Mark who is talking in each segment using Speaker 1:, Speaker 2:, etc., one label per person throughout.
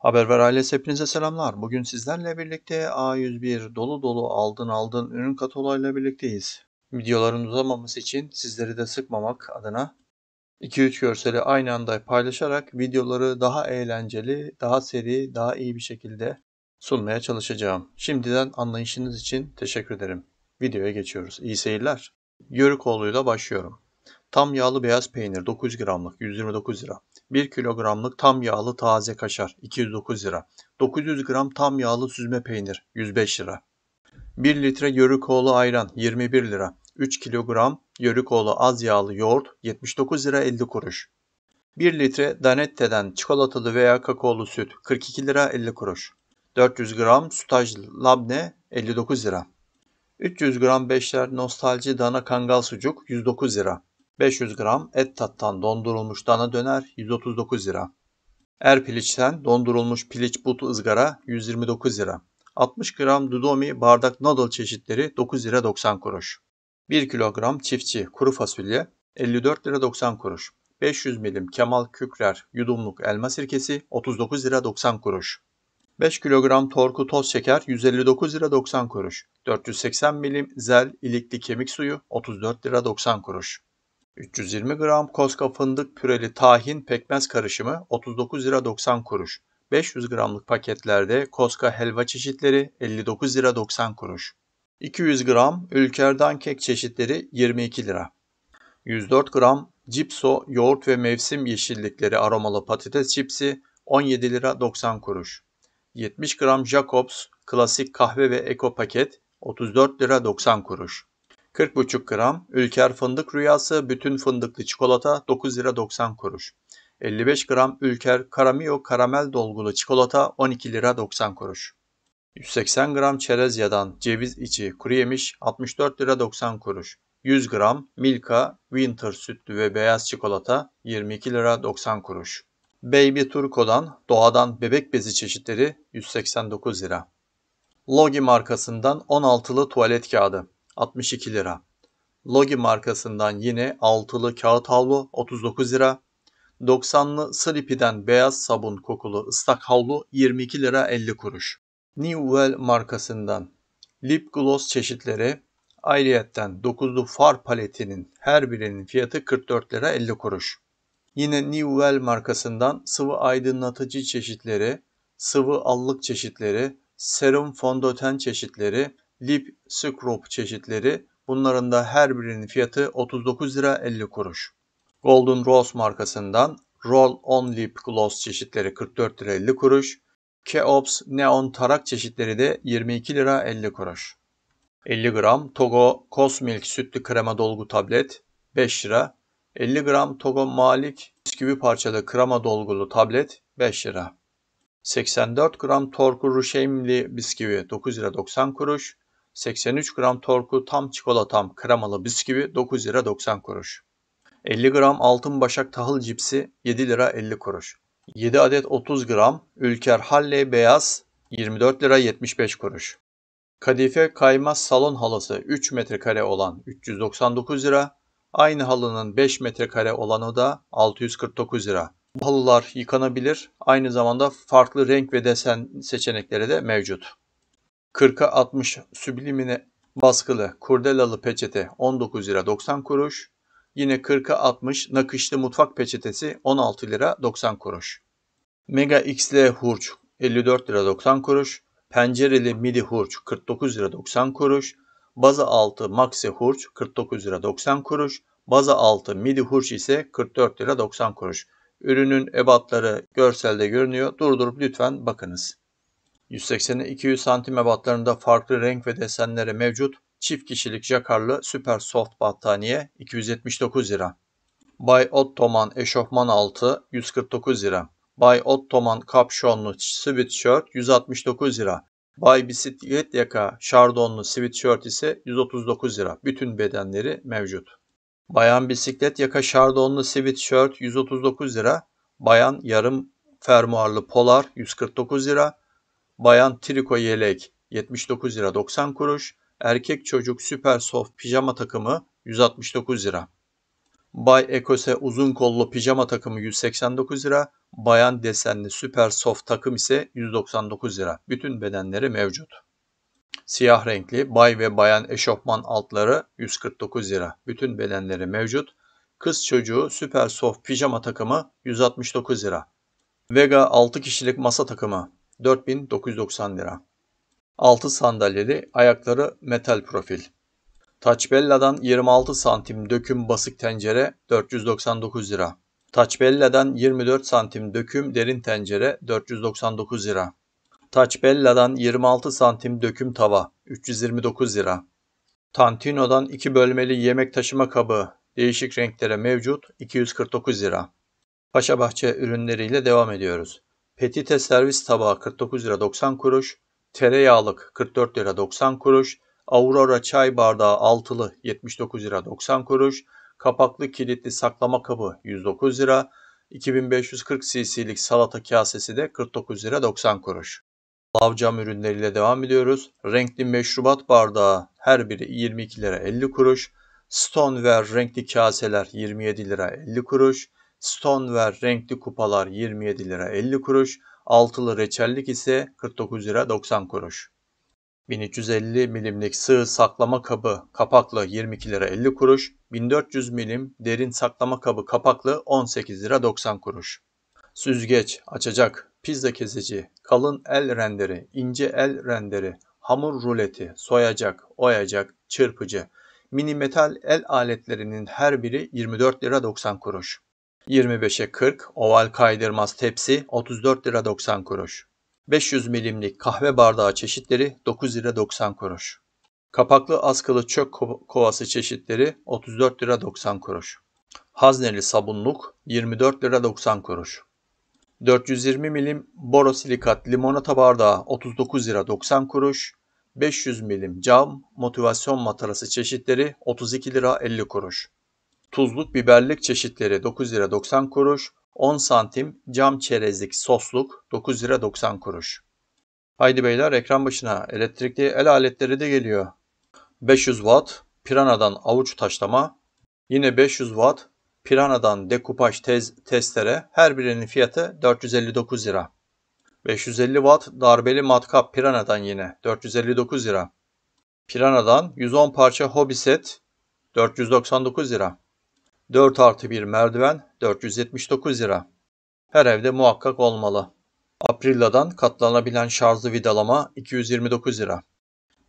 Speaker 1: Haberver ailesi hepinize selamlar. Bugün sizlerle birlikte A101 dolu dolu aldın aldın ürün kataloğuyla birlikteyiz. Videoların uzamaması için sizleri de sıkmamak adına 2-3 görseli aynı anda paylaşarak videoları daha eğlenceli, daha seri, daha iyi bir şekilde sunmaya çalışacağım. Şimdiden anlayışınız için teşekkür ederim. Videoya geçiyoruz. İyi seyirler. Yörükoğlu'yla başlıyorum. Tam yağlı beyaz peynir 900 gramlık 129 lira. 1 kilogramlık tam yağlı taze kaşar 209 lira. 900 gram tam yağlı süzme peynir 105 lira. 1 litre yörükoğlu ayran 21 lira. 3 kilogram yörükoğlu az yağlı yoğurt 79 lira 50 kuruş. 1 litre Danette'den çikolatalı veya kakaolu süt 42 lira 50 kuruş. 400 gram sutaj labne 59 lira. 300 gram beşler nostalji dana kangal sucuk 109 lira. 500 gram et tattan dondurulmuş dana döner 139 lira. Er piliçten dondurulmuş piliç but ızgara 129 lira. 60 gram dudomi bardak noodle çeşitleri 9 lira 90 kuruş. 1 kilogram çiftçi kuru fasulye 54 lira 90 kuruş. 500 milim Kemal Kükrer yudumluk elma sirkesi 39 lira 90 kuruş. 5 kilogram torku toz şeker 159 lira 90 kuruş. 480 milim zel ilikli kemik suyu 34 lira 90 kuruş. 320 gram Koska fındık püreli tahin pekmez karışımı 39 lira 90 kuruş. 500 gramlık paketlerde Koska helva çeşitleri 59 lira 90 kuruş. 200 gram ülkerdan kek çeşitleri 22 lira. 104 gram cipso yoğurt ve mevsim yeşillikleri aromalı patates çipsi 17 lira 90 kuruş. 70 gram Jacobs klasik kahve ve eko paket 34 lira 90 kuruş. 40,5 gram Ülker fındık rüyası bütün fındıklı çikolata 9 lira 90 kuruş. 55 gram Ülker Karamio karamel dolgulu çikolata 12 lira 90 kuruş. 180 gram çerez yadan ceviz içi kuru yemiş 64 lira 90 kuruş. 100 gram Milka Winter sütlü ve beyaz çikolata 22 lira 90 kuruş. Baby Turko'dan doğadan bebek bezi çeşitleri 189 lira. Logi markasından 16'lı tuvalet kağıdı 62 lira. Logi markasından yine altılı kağıt havlu 39 lira. 90'lı Sleepy'den beyaz sabun kokulu ıslak havlu 22 lira 50 kuruş. New markasından lip gloss çeşitleri ayrıyetten 9'lu far paletinin her birinin fiyatı 44 lira 50 kuruş. Yine New markasından sıvı aydınlatıcı çeşitleri, sıvı allık çeşitleri, serum fondöten çeşitleri, lip, scrop çeşitleri. Bunların da her birinin fiyatı 39 lira 50 kuruş. Golden Rose markasından Roll On Lip Gloss çeşitleri 44 lira 50 kuruş. Keops Neon Tarak çeşitleri de 22 lira 50 kuruş. 50 gram Togo Cosmilk sütlü krema dolgu tablet 5 lira. 50 gram Togo Malik bisküvi parçalı krema dolgulu tablet 5 lira. 84 gram Torku Ruşemli bisküvi 9 lira 90 kuruş. 83 gram torku tam çikolatam kremalı bisküvi 9 lira 90 kuruş. 50 gram altın başak tahıl cipsi 7 lira 50 kuruş. 7 adet 30 gram Ülker halle beyaz 24 lira 75 kuruş. Kadife kayma salon halısı 3 metrekare olan 399 lira, aynı halının 5 metrekare olanı da 649 lira. Bu halılar yıkanabilir, aynı zamanda farklı renk ve desen seçenekleri de mevcut. 40'a 60 süblimine baskılı kurdelalı peçete 19 lira 90 kuruş. Yine 40'a 60 nakışlı mutfak peçetesi 16 lira 90 kuruş. Mega XL hurç 54 lira 90 kuruş. Pencereli midi hurç 49 lira 90 kuruş. Baza altı maxi hurç 49 lira 90 kuruş. Baza altı midi hurç ise 44 lira 90 kuruş. Ürünün ebatları görselde görünüyor. Durdurup lütfen bakınız. 180'e 200 santim ebatlarında farklı renk ve desenlere mevcut çift kişilik jakarlı süper soft battaniye 279 lira. Bay Ottoman eşofman altı 149 lira. Bay Ottoman kapşonlu sweatshirt 169 lira. Bay bisiklet yaka şardonlu sweatshirt ise 139 lira. Bütün bedenleri mevcut. Bayan bisiklet yaka şardonlu sweatshirt 139 lira. Bayan yarım fermuarlı polar 149 lira. Bayan triko yelek 79 lira 90 kuruş. Erkek çocuk süper soft pijama takımı 169 lira. Bay Ekose uzun kollu pijama takımı 189 lira. Bayan desenli süper soft takım ise 199 lira. Bütün bedenleri mevcut. Siyah renkli bay ve bayan eşofman altları 149 lira. Bütün bedenleri mevcut. Kız çocuğu süper soft pijama takımı 169 lira. Vega 6 kişilik masa takımı 4990 lira. 6 sandalyeli ayakları metal profil. Taçbella'dan 26 santim döküm basık tencere 499 lira. Taçbella'dan 24 santim döküm derin tencere 499 lira. Taçbella'dan 26 santim döküm tava 329 lira. Tantino'dan 2 bölmeli yemek taşıma kabı değişik renklere mevcut 249 lira. Paşabahçe ürünleriyle devam ediyoruz. Petite servis tabağı 49 lira 90 kuruş, tereyağlık 44 lira 90 kuruş, Aurora çay bardağı altılı 79 lira 90 kuruş, kapaklı kilitli saklama kabı 109 lira, 2540 cc'lik salata kasesi de 49 lira 90 kuruş. Lav cam ürünleriyle devam ediyoruz. Renkli meşrubat bardağı her biri 22 lira 50 kuruş. Stoneware renkli kaseler 27 lira 50 kuruş. Stoneware renkli kupalar 27 lira 50 kuruş. Altılı reçellik ise 49 lira 90 kuruş. 1350 milimlik sığ saklama kabı kapaklı 22 lira 50 kuruş, 1400 milim derin saklama kabı kapaklı 18 lira 90 kuruş. Süzgeç, açacak, pizza kesici, kalın el renderi, ince el renderi, hamur ruleti, soyacak, oyacak, çırpıcı, mini metal el aletlerinin her biri 24 lira 90 kuruş. 25'e 40 oval kaydırmaz tepsi 34 lira 90 kuruş. 500 milimlik kahve bardağı çeşitleri 9 lira 90 kuruş. Kapaklı askılı çöp kovası çeşitleri 34 lira 90 kuruş. Hazneli sabunluk 24 lira 90 kuruş. 420 milim borosilikat limonata bardağı 39 lira 90 kuruş. 500 milim cam motivasyon matarası çeşitleri 32 lira 50 kuruş. Tuzluk biberlik çeşitleri 9 lira 90 kuruş. 10 santim cam çerezlik sosluk 9 lira 90 kuruş. Haydi beyler ekran başına elektrikli el aletleri de geliyor. 500 watt piranadan avuç taşlama. Yine 500 watt piranadan dekupaj tez, testere her birinin fiyatı 459 lira. 550 watt darbeli matkap piranadan yine 459 lira. Piranadan 110 parça hobi set 499 lira. 4 artı 1 merdiven 479 lira. Her evde muhakkak olmalı. Aprilla'dan katlanabilen şarjlı vidalama 229 lira.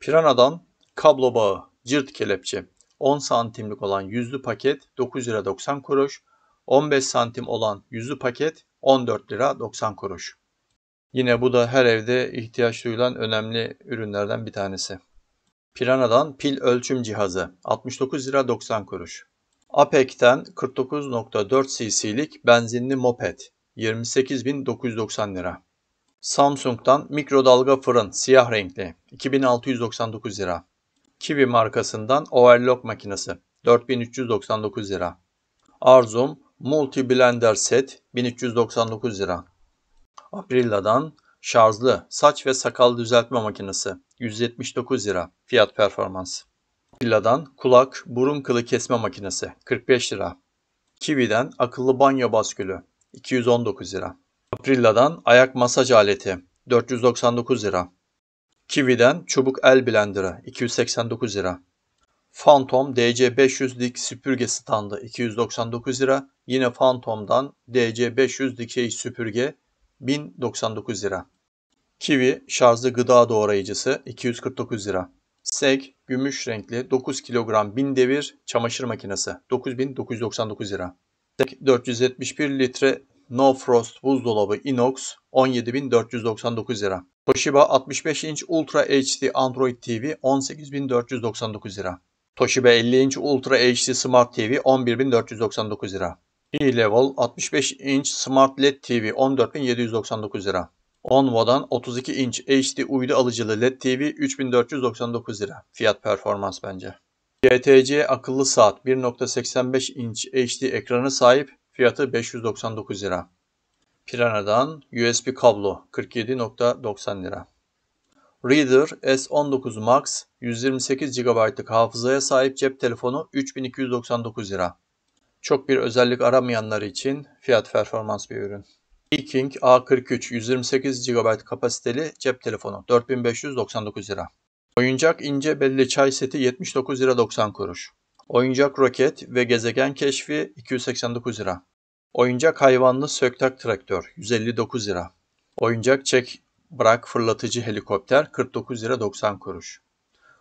Speaker 1: Pirana'dan kablo bağı, cirt kelepçe 10 santimlik olan yüzlü paket 9 lira 90 kuruş. 15 santim olan yüzlü paket 14 lira 90 kuruş. Yine bu da her evde ihtiyaç duyulan önemli ürünlerden bir tanesi. Pirana'dan pil ölçüm cihazı 69 lira 90 kuruş. APEK'ten 49.4 cc'lik benzinli moped 28.990 lira. Samsung'dan mikrodalga fırın siyah renkli 2699 lira. Kiwi markasından overlock makinesi 4399 lira. Arzum Multi Blender Set 1399 lira. Aprilla'dan şarjlı saç ve sakal düzeltme makinesi 179 lira fiyat performans. Godzilla'dan kulak, burun kılı kesme makinesi 45 lira. Kiwi'den akıllı banyo baskülü 219 lira. Aprilla'dan ayak masaj aleti 499 lira. Kiwi'den çubuk el blenderı 289 lira. Phantom DC500 dik süpürge standı 299 lira. Yine Phantom'dan DC500 dikey süpürge 1099 lira. Kiwi şarjlı gıda doğrayıcısı 249 lira. Sek gümüş renkli 9 kilogram 1000 devir çamaşır makinesi 9999 lira. Sek 471 litre No Frost buzdolabı inox 17499 lira. Toshiba 65 inç Ultra HD Android TV 18499 lira. Toshiba 50 inç Ultra HD Smart TV 11499 lira. E-Level 65 inç Smart LED TV 14799 lira. Onvo'dan 32 inç HD uydu alıcılı LED TV 3499 lira. Fiyat performans bence. GTC akıllı saat 1.85 inç HD ekranı sahip fiyatı 599 lira. Piranadan USB kablo 47.90 lira. Reader S19 Max 128 GB'lık hafızaya sahip cep telefonu 3299 lira. Çok bir özellik aramayanlar için fiyat performans bir ürün. Viking A43 128 GB kapasiteli cep telefonu 4599 lira. Oyuncak ince belli çay seti 79 lira 90 kuruş. Oyuncak roket ve gezegen keşfi 289 lira. Oyuncak hayvanlı söktak traktör 159 lira. Oyuncak çek bırak fırlatıcı helikopter 49 lira 90 kuruş.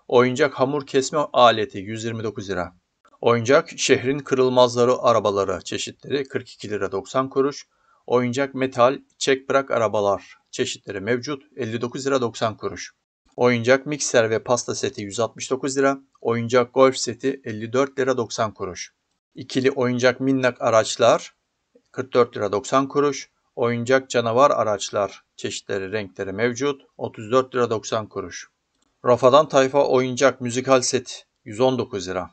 Speaker 1: Oyuncak hamur kesme aleti 129 lira. Oyuncak şehrin kırılmazları arabaları çeşitleri 42 lira 90 kuruş. Oyuncak metal, çek bırak arabalar çeşitleri mevcut 59 lira 90 kuruş. Oyuncak mikser ve pasta seti 169 lira, oyuncak golf seti 54 lira 90 kuruş. İkili oyuncak minnak araçlar 44 lira 90 kuruş, oyuncak canavar araçlar çeşitleri renkleri mevcut 34 lira 90 kuruş. Rafadan tayfa oyuncak müzikal set 119 lira.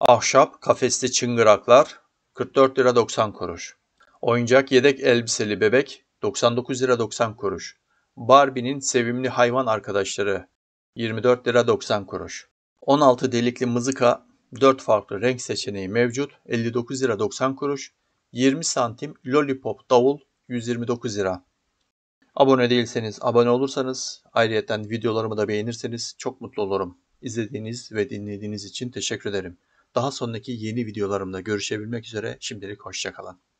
Speaker 1: Ahşap kafesli çıngıraklar 44 lira 90 kuruş. Oyuncak yedek elbiseli bebek 99 lira 90 kuruş. Barbie'nin sevimli hayvan arkadaşları 24 lira 90 kuruş. 16 delikli mızıka 4 farklı renk seçeneği mevcut 59 lira 90 kuruş. 20 santim lollipop davul 129 lira. Abone değilseniz abone olursanız ayrıyeten videolarımı da beğenirseniz çok mutlu olurum. İzlediğiniz ve dinlediğiniz için teşekkür ederim. Daha sonraki yeni videolarımda görüşebilmek üzere şimdilik hoşçakalın.